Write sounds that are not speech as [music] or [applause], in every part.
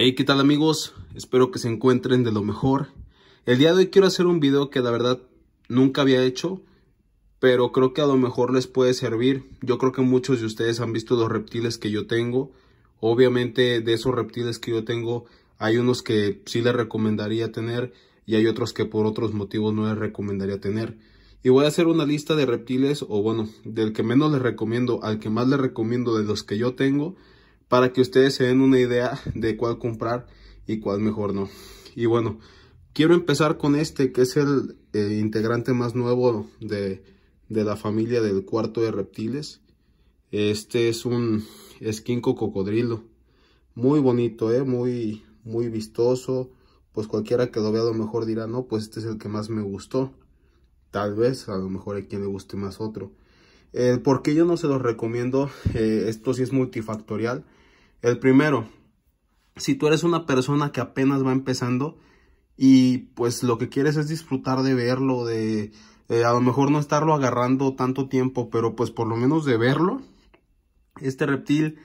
Hey, ¿qué tal amigos? Espero que se encuentren de lo mejor. El día de hoy quiero hacer un video que la verdad nunca había hecho, pero creo que a lo mejor les puede servir. Yo creo que muchos de ustedes han visto los reptiles que yo tengo. Obviamente de esos reptiles que yo tengo hay unos que sí les recomendaría tener y hay otros que por otros motivos no les recomendaría tener. Y voy a hacer una lista de reptiles, o bueno, del que menos les recomiendo al que más les recomiendo de los que yo tengo para que ustedes se den una idea de cuál comprar y cuál mejor no. Y bueno, quiero empezar con este que es el, eh, integrante más nuevo de, la familia del cuarto de reptiles. Este es un esquinco cocodrilo. Muy bonito, ¿eh? muy, muy vistoso. Pues cualquiera que lo vea a lo mejor dirá, no, pues este es el que más me gustó. Tal vez, a lo mejor hay quien le guste más otro. porque yo no se los recomiendo? Eh, esto sí es multifactorial. El primero, si tú eres una persona que apenas va empezando y pues lo que quieres es disfrutar de verlo, de eh, a lo mejor no estarlo agarrando tanto tiempo, pero pues por lo menos de verlo, este reptil,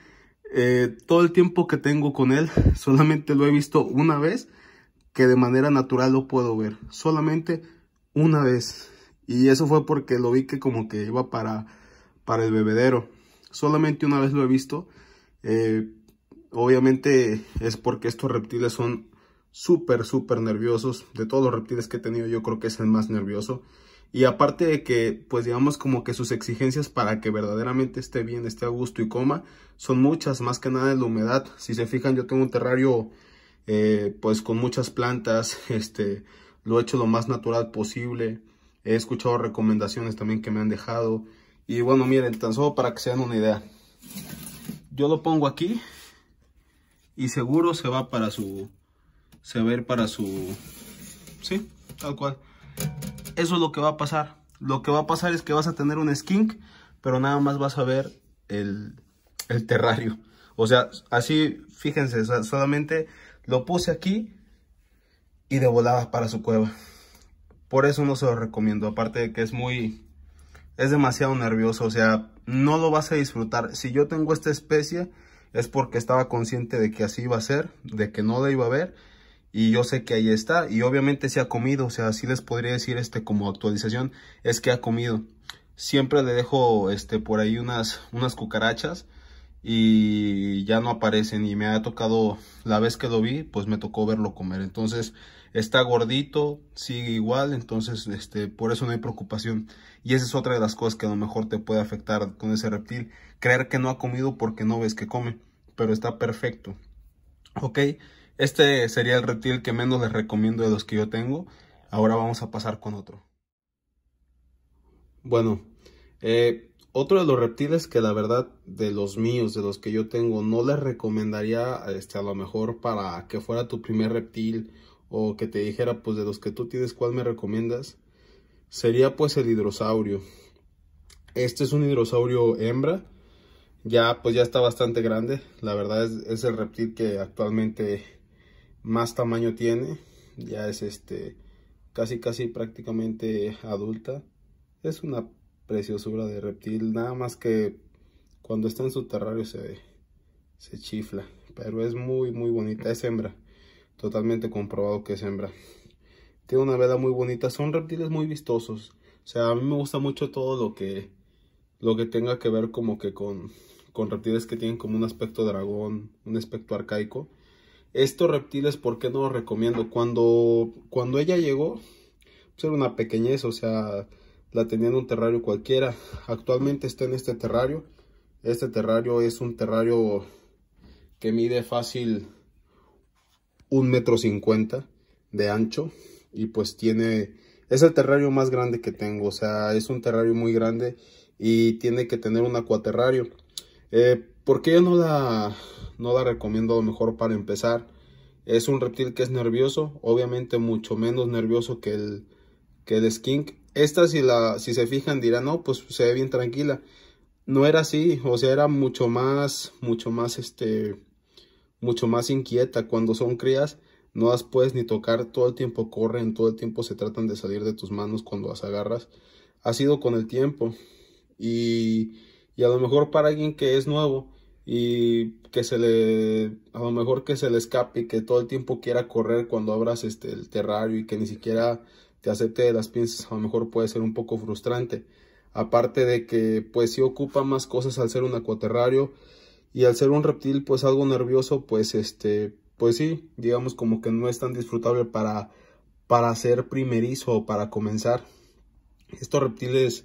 eh, todo el tiempo que tengo con él, [laughs] solamente lo he visto una vez que de manera natural lo puedo ver, solamente una vez. Y eso fue porque lo vi que como que iba para, para el bebedero. Solamente una vez lo he visto. Eh, Obviamente es porque estos reptiles son súper, súper nerviosos. De todos los reptiles que he tenido, yo creo que es el más nervioso. Y aparte de que, pues digamos como que sus exigencias para que verdaderamente esté bien, esté a gusto y coma, son muchas, más que nada en la humedad. Si se fijan, yo tengo un terrario, eh, pues con muchas plantas, [laughs] este, lo he hecho lo más natural posible. He escuchado recomendaciones también que me han dejado. Y bueno, miren, tan solo para que sean una idea. Yo lo pongo aquí, y seguro se va para su se va a para su sí tal cual eso es lo que va a pasar lo que va a pasar es que vas a tener un skink pero nada más vas a ver el, el terrario o sea así fíjense solamente lo puse aquí y de volada para su cueva por eso no se lo recomiendo aparte de que es muy es demasiado nervioso o sea no lo vas a disfrutar si yo tengo esta especie es porque estaba consciente de que así iba a ser, de que no la iba a ver y yo sé que ahí está y obviamente se ha comido, o sea, así les podría decir este como actualización es que ha comido. Siempre le dejo este por ahí unas unas cucarachas y ya no aparecen y me ha tocado la vez que lo vi, pues me tocó verlo comer. Entonces, está gordito, sigue igual, entonces este, por eso no hay preocupación. Y esa es otra de las cosas que a lo mejor te puede afectar con ese reptil, creer que no ha comido porque no ves que come, pero está perfecto. Ok, este sería el reptil que menos les recomiendo de los que yo tengo. Ahora vamos a pasar con otro. Bueno, eh, otro de los reptiles que la verdad de los míos, de los que yo tengo, no les recomendaría este, a lo mejor para que fuera tu primer reptil o que te dijera pues de los que tú tienes cuál me recomiendas, sería pues el hidrosaurio. Este es un hidrosaurio hembra, ya pues ya está bastante grande, la verdad es, el reptil que actualmente más tamaño tiene, ya es este casi casi prácticamente adulta, es una preciosura de reptil, nada más que cuando está en su terrario se, se chifla, pero es muy muy bonita, es hembra totalmente comprobado que es hembra. Tiene una vela muy bonita, son reptiles muy vistosos. O sea, a mí me gusta mucho todo lo que, lo que tenga que ver como que con, con reptiles que tienen como un aspecto dragón, un aspecto arcaico. Estos reptiles, ¿por qué no los recomiendo? Cuando, cuando ella llegó, pues, era una pequeñez, o sea, la tenía en un terrario cualquiera. Actualmente está en este terrario. Este terrario es un terrario que mide fácil un metro cincuenta de ancho y pues tiene es el terrario más grande que tengo o sea es un terrario muy grande y tiene que tener un acuaterrario eh, ¿por qué no la no la recomiendo a lo mejor para empezar es un reptil que es nervioso obviamente mucho menos nervioso que el que el skink esta si la si se fijan dirán no pues se ve bien tranquila no era así o sea era mucho más mucho más este mucho más inquieta. Cuando son crías, no las puedes ni tocar, todo el tiempo corren, todo el tiempo se tratan de salir de tus manos cuando las agarras. Ha sido con el tiempo. Y, a lo mejor para alguien que es nuevo y que se le, a lo mejor que se le escape y que todo el tiempo quiera correr cuando abras este, el terrario y que ni siquiera te acepte las piensas a lo mejor puede ser un poco frustrante. Aparte de que pues si ocupa más cosas al ser un acuaterrario, y al ser un reptil pues algo nervioso pues este pues sí digamos como que no es tan disfrutable para para ser primerizo o para comenzar estos reptiles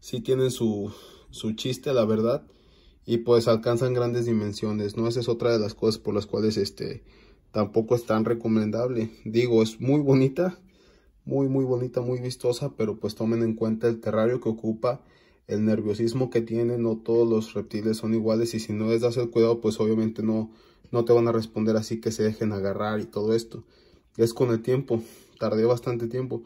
sí tienen su, su chiste la verdad y pues alcanzan grandes dimensiones no esa es otra de las cosas por las cuales este tampoco es tan recomendable digo es muy bonita muy muy bonita muy vistosa pero pues tomen en cuenta el terrario que ocupa el nerviosismo que tiene, no todos los reptiles son iguales y si no les das el cuidado, pues obviamente no, no te van a responder así que se dejen agarrar y todo esto. Es con el tiempo, tardé bastante tiempo.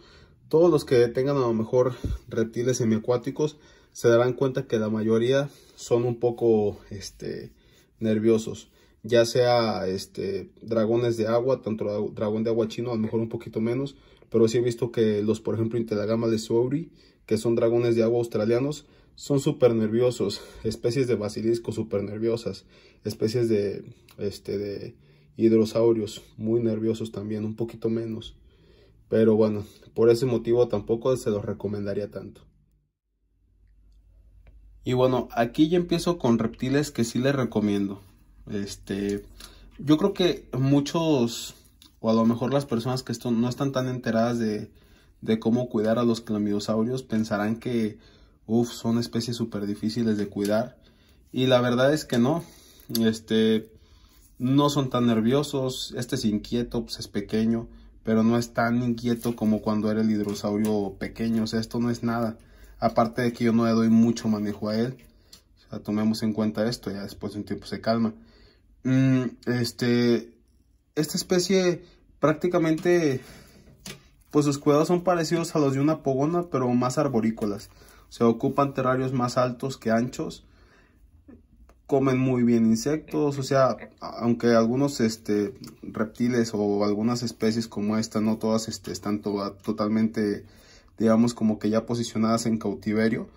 Todos los que tengan a lo mejor reptiles semiacuáticos se darán cuenta que la mayoría son un poco este, nerviosos. Ya sea este, dragones de agua, tanto dragón de agua chino, a lo mejor un poquito menos. Pero sí he visto que los, por ejemplo, Intelagama de Suuri que son dragones de agua australianos, son súper nerviosos, [laughs] especies de basilisco súper nerviosas, especies de, este, de hidrosaurios muy nerviosos también, un poquito menos. Pero bueno, por ese motivo tampoco se los recomendaría tanto. Y bueno, aquí ya empiezo con reptiles que sí les recomiendo. Este, yo creo que muchos, o a lo mejor las personas que no están tan enteradas de, de cómo cuidar a los clamidosaurios. pensarán que uf, son especies súper difíciles de cuidar y la verdad es que no, este, no son tan nerviosos, este es inquieto, pues es pequeño, pero no es tan inquieto como cuando era el hidrosaurio pequeño, o sea, esto no es nada, aparte de que yo no le doy mucho manejo a él, o sea, tomemos en cuenta esto, ya después de un tiempo se calma. Mm, este, esta especie prácticamente pues sus cuidados son parecidos a los de una pogona, pero más arborícolas. Se ocupan terrarios más altos que anchos. Comen muy bien insectos, o sea, aunque algunos este, reptiles o algunas especies como esta, no todas este, están totalmente, digamos, como que ya posicionadas en cautiverio.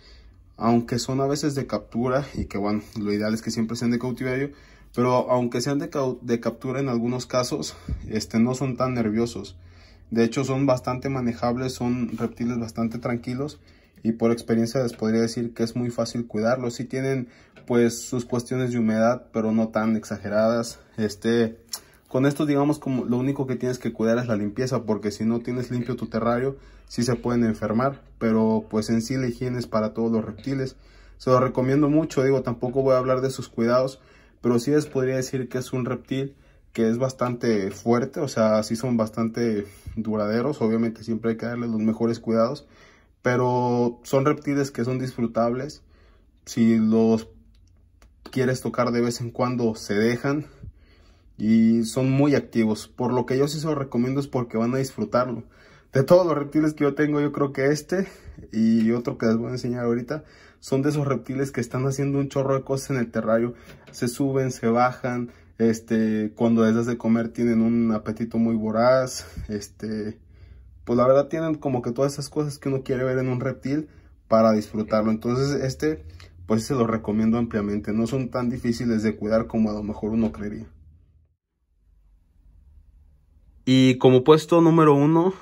Aunque son a veces de captura, y que bueno, lo ideal es que siempre sean de cautiverio, pero aunque sean de, de captura en algunos casos, este, no son tan nerviosos de hecho son bastante manejables, son reptiles bastante tranquilos y por experiencia les podría decir que es muy fácil cuidarlos. si tienen pues sus cuestiones de humedad, pero no tan exageradas. Este, con esto digamos como lo único que tienes que cuidar es la limpieza, porque si no tienes limpio tu terrario, sí se pueden enfermar, pero pues en sí la higiene es para todos los reptiles. Se los recomiendo mucho, digo, tampoco voy a hablar de sus cuidados, pero sí les podría decir que es un reptil que es bastante fuerte, o sea, sí son bastante duraderos, obviamente siempre hay que darles los mejores cuidados, pero son reptiles que son disfrutables, si los quieres tocar de vez en cuando se dejan y son muy activos, por lo que yo sí se los recomiendo es porque van a disfrutarlo. De todos los reptiles que yo tengo, yo creo que este y otro que les voy a enseñar ahorita son de esos reptiles que están haciendo un chorro de cosas en el terrario. Se suben, se bajan, este, cuando es de comer tienen un apetito muy voraz. Este, pues la verdad tienen como que todas esas cosas que uno quiere ver en un reptil para disfrutarlo. Entonces este, pues se lo recomiendo ampliamente. No son tan difíciles de cuidar como a lo mejor uno creería. Y como puesto número uno,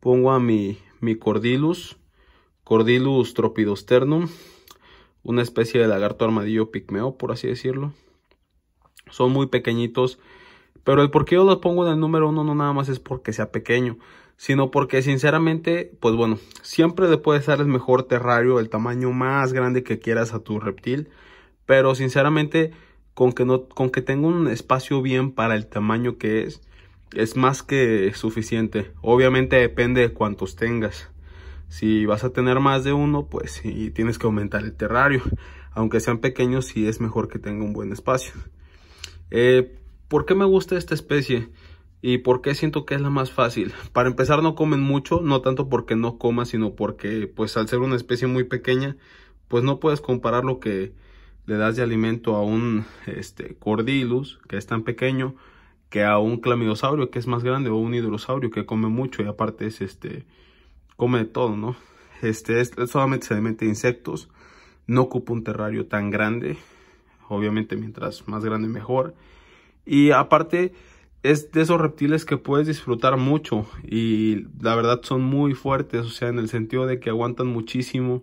pongo a mi, mi cordilus tropidosternum, una especie de lagarto armadillo pigmeo, por así decirlo. Son muy pequeñitos. Pero el por qué yo los pongo en el número uno no nada más es porque sea pequeño, sino porque sinceramente, pues bueno, siempre le puedes dar el mejor terrario, el tamaño más grande que quieras a tu reptil, pero sinceramente con que, no, con que tenga un espacio bien para el tamaño que es, es más que suficiente. Obviamente depende de cuántos tengas. Si vas a tener más de uno, pues sí tienes que aumentar el terrario. Aunque sean pequeños, sí es mejor que tenga un buen espacio. Eh, ¿Por qué me gusta esta especie? ¿Y por qué siento que es la más fácil? [laughs] Para empezar no comen mucho, no tanto porque no comas, sino porque pues al ser una especie muy pequeña, pues no puedes comparar lo que le das de alimento a un este, cordilus, que es tan pequeño, que a un clamidosaurio, que es más grande, o un hidrosaurio, que come mucho y aparte es este, come de todo, ¿no? Este, solamente se alimenta de insectos, no ocupa un terrario tan grande, obviamente mientras más grande mejor. Y aparte es de esos reptiles que puedes disfrutar mucho y la verdad son muy fuertes, o sea, en el sentido de que aguantan muchísimo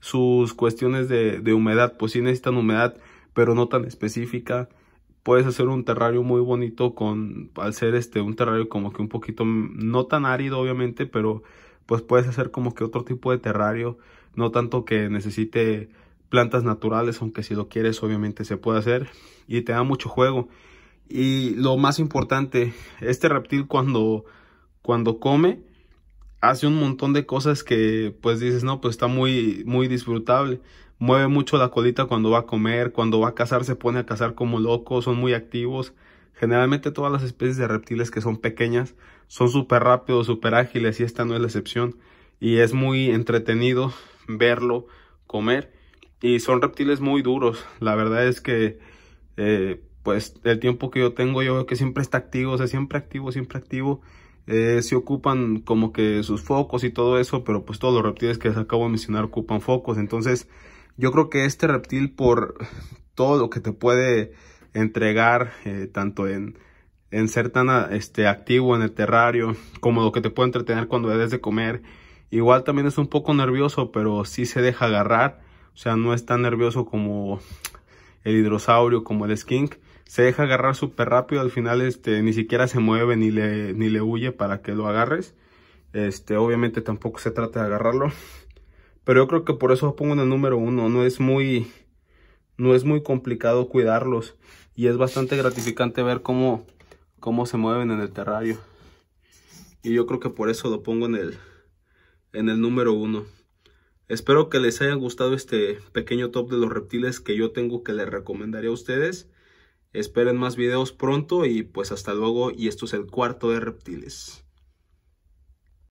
sus cuestiones de, de humedad, pues sí necesitan humedad, pero no tan específica. Puedes hacer un terrario muy bonito con, al ser este, un terrario como que un poquito, mm, no tan árido obviamente, pero pues puedes hacer como que otro tipo de terrario, no tanto que necesite plantas naturales, aunque si lo quieres obviamente se puede hacer y te da mucho juego. Y lo más importante, este reptil cuando, cuando come hace un montón de cosas que pues dices, no, pues está muy, muy disfrutable. Mueve mucho la colita cuando va a comer, cuando va a cazar se pone a cazar como loco, son muy activos. Generalmente todas las especies de reptiles que son pequeñas son súper rápidos, súper ágiles y esta no es la excepción. Y es muy entretenido verlo comer y son reptiles muy duros. La verdad es que, eh, pues, el tiempo que yo tengo, yo veo que siempre está activo, o sea, siempre activo, siempre activo. Eh, se ocupan como que sus focos y todo eso, pero pues todos los reptiles que les acabo de mencionar ocupan focos. Entonces, yo creo que este reptil, por todo lo que te puede entregar, eh, tanto en, en ser tan este, activo en el terrario, como lo que te puede entretener cuando debes de comer, igual también es un poco nervioso, pero sí se deja agarrar. O sea, no es tan nervioso como el hidrosaurio, como el skink. Se deja agarrar súper rápido, al final este, ni siquiera se mueve ni le, ni le huye para que lo agarres. Este, obviamente tampoco se trata de agarrarlo. Pero yo creo que por eso lo pongo en el número uno. No es muy, no es muy complicado cuidarlos. Y es bastante gratificante ver cómo, cómo se mueven en el terrario. Y yo creo que por eso lo pongo en el, en el número uno. Espero que les haya gustado este pequeño top de los reptiles que yo tengo que les recomendaría a ustedes. Esperen más videos pronto y pues hasta luego y esto es el cuarto de reptiles.